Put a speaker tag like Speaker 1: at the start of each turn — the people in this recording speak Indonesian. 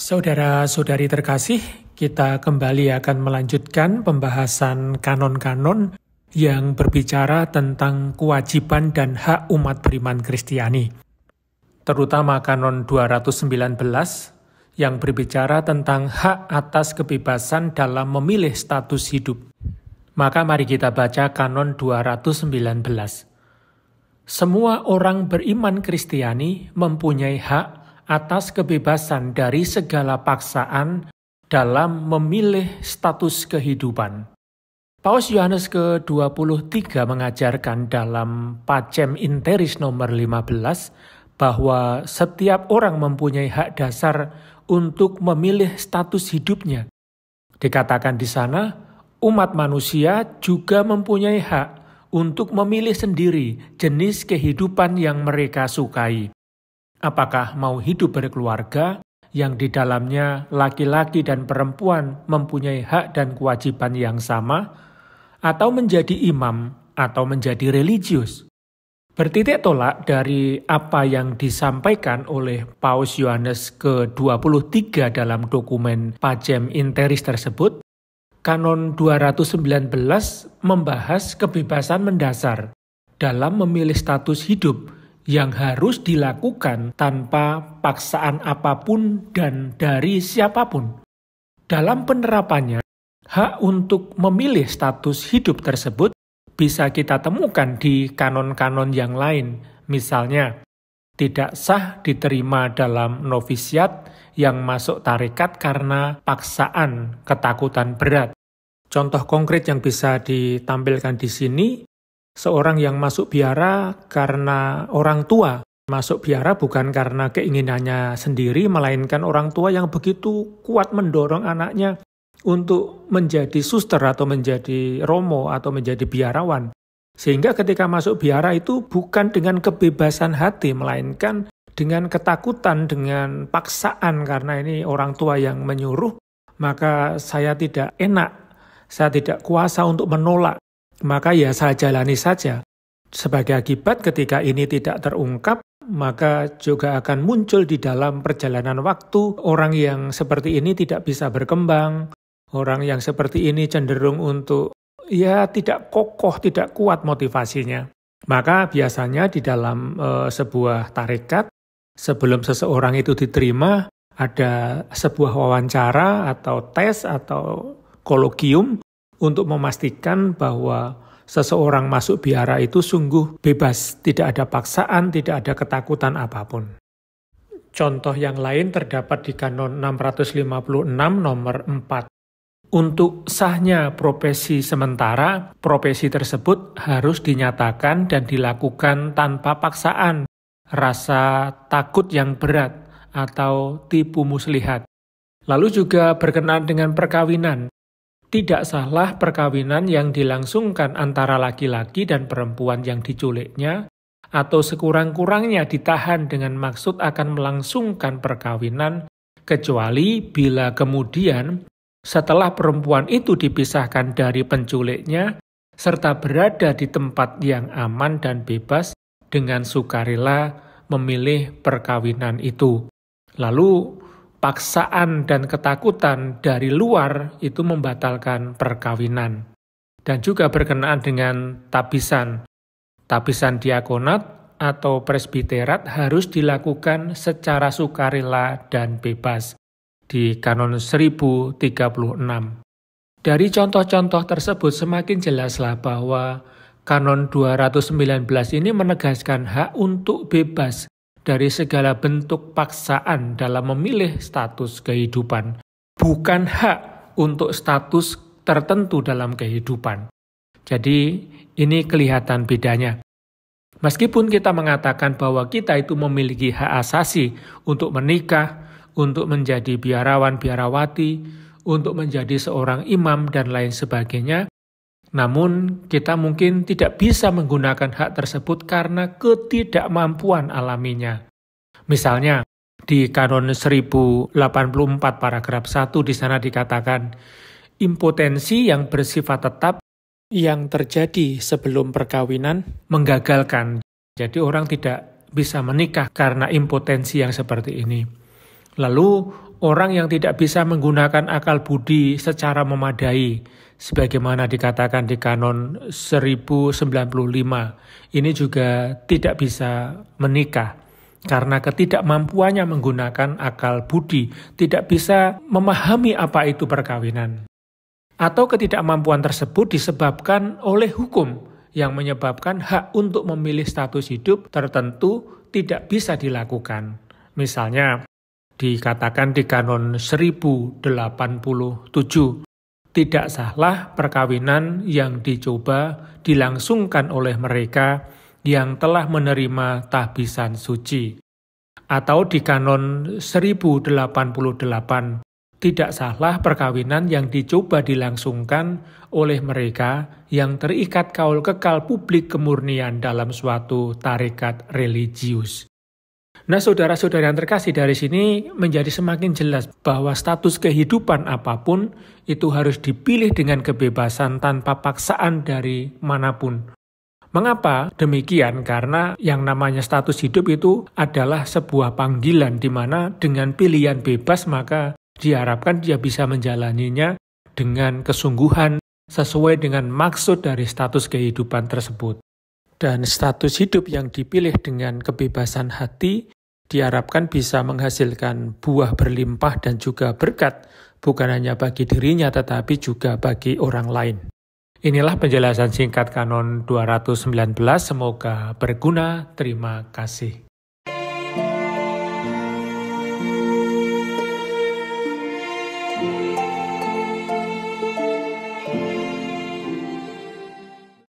Speaker 1: Saudara-saudari terkasih, kita kembali akan melanjutkan pembahasan kanon-kanon yang berbicara tentang kewajiban dan hak umat beriman Kristiani. Terutama kanon 219 yang berbicara tentang hak atas kebebasan dalam memilih status hidup. Maka mari kita baca kanon 219. Semua orang beriman Kristiani mempunyai hak atas kebebasan dari segala paksaan dalam memilih status kehidupan. Paus Yohanes ke-23 mengajarkan dalam Pacem Interis nomor 15 bahwa setiap orang mempunyai hak dasar untuk memilih status hidupnya. Dikatakan di sana, umat manusia juga mempunyai hak untuk memilih sendiri jenis kehidupan yang mereka sukai. Apakah mau hidup berkeluarga yang di dalamnya laki-laki dan perempuan mempunyai hak dan kewajiban yang sama, atau menjadi imam, atau menjadi religius? Bertitik tolak dari apa yang disampaikan oleh Paus Yohanes ke-23 dalam dokumen Pajem Interis tersebut, Kanon 219 membahas kebebasan mendasar dalam memilih status hidup yang harus dilakukan tanpa paksaan apapun dan dari siapapun. Dalam penerapannya, hak untuk memilih status hidup tersebut bisa kita temukan di kanon-kanon yang lain. Misalnya, tidak sah diterima dalam novisiat yang masuk tarikat karena paksaan ketakutan berat. Contoh konkret yang bisa ditampilkan di sini, seorang yang masuk biara karena orang tua. Masuk biara bukan karena keinginannya sendiri, melainkan orang tua yang begitu kuat mendorong anaknya untuk menjadi suster atau menjadi romo atau menjadi biarawan. Sehingga ketika masuk biara itu bukan dengan kebebasan hati, melainkan dengan ketakutan, dengan paksaan karena ini orang tua yang menyuruh, maka saya tidak enak, saya tidak kuasa untuk menolak. Maka ya saya jalani saja. Sebagai akibat ketika ini tidak terungkap, maka juga akan muncul di dalam perjalanan waktu orang yang seperti ini tidak bisa berkembang, Orang yang seperti ini cenderung untuk ya tidak kokoh, tidak kuat motivasinya. Maka biasanya di dalam e, sebuah tarekat sebelum seseorang itu diterima ada sebuah wawancara atau tes atau kolokium untuk memastikan bahwa seseorang masuk biara itu sungguh bebas, tidak ada paksaan, tidak ada ketakutan apapun. Contoh yang lain terdapat di Kanon 656 nomor 4 untuk sahnya profesi sementara, profesi tersebut harus dinyatakan dan dilakukan tanpa paksaan, rasa takut yang berat, atau tipu muslihat. Lalu juga berkenaan dengan perkawinan. Tidak salah perkawinan yang dilangsungkan antara laki-laki dan perempuan yang diculiknya, atau sekurang-kurangnya ditahan dengan maksud akan melangsungkan perkawinan, kecuali bila kemudian setelah perempuan itu dipisahkan dari penculiknya, serta berada di tempat yang aman dan bebas dengan sukarela memilih perkawinan itu. Lalu, paksaan dan ketakutan dari luar itu membatalkan perkawinan. Dan juga berkenaan dengan tabisan. Tabisan diakonat atau presbiterat harus dilakukan secara sukarela dan bebas di Kanon 1036. Dari contoh-contoh tersebut semakin jelaslah bahwa Kanon 219 ini menegaskan hak untuk bebas dari segala bentuk paksaan dalam memilih status kehidupan, bukan hak untuk status tertentu dalam kehidupan. Jadi, ini kelihatan bedanya. Meskipun kita mengatakan bahwa kita itu memiliki hak asasi untuk menikah, untuk menjadi biarawan-biarawati, untuk menjadi seorang imam, dan lain sebagainya. Namun, kita mungkin tidak bisa menggunakan hak tersebut karena ketidakmampuan alaminya. Misalnya, di Kanon 1084 paragraf 1 di sana dikatakan, impotensi yang bersifat tetap yang terjadi sebelum perkawinan menggagalkan. Jadi orang tidak bisa menikah karena impotensi yang seperti ini. Lalu, orang yang tidak bisa menggunakan akal budi secara memadai, sebagaimana dikatakan di kanon 1095, ini juga tidak bisa menikah. Karena ketidakmampuannya menggunakan akal budi, tidak bisa memahami apa itu perkawinan. Atau ketidakmampuan tersebut disebabkan oleh hukum yang menyebabkan hak untuk memilih status hidup tertentu tidak bisa dilakukan. Misalnya, dikatakan di kanon 1087. Tidak salah perkawinan yang dicoba dilangsungkan oleh mereka yang telah menerima tahbisan suci. Atau di kanon 1088, tidak salah perkawinan yang dicoba dilangsungkan oleh mereka yang terikat kaul kekal publik kemurnian dalam suatu tarikat religius. Nah, saudara-saudara yang terkasih dari sini menjadi semakin jelas bahwa status kehidupan apapun itu harus dipilih dengan kebebasan tanpa paksaan dari manapun. Mengapa demikian? Karena yang namanya status hidup itu adalah sebuah panggilan di mana dengan pilihan bebas maka diharapkan dia bisa menjalaninya dengan kesungguhan sesuai dengan maksud dari status kehidupan tersebut. Dan status hidup yang dipilih dengan kebebasan hati diharapkan bisa menghasilkan buah berlimpah dan juga berkat, bukan hanya bagi dirinya tetapi juga bagi orang lain. Inilah penjelasan singkat Kanon 219, semoga berguna. Terima kasih.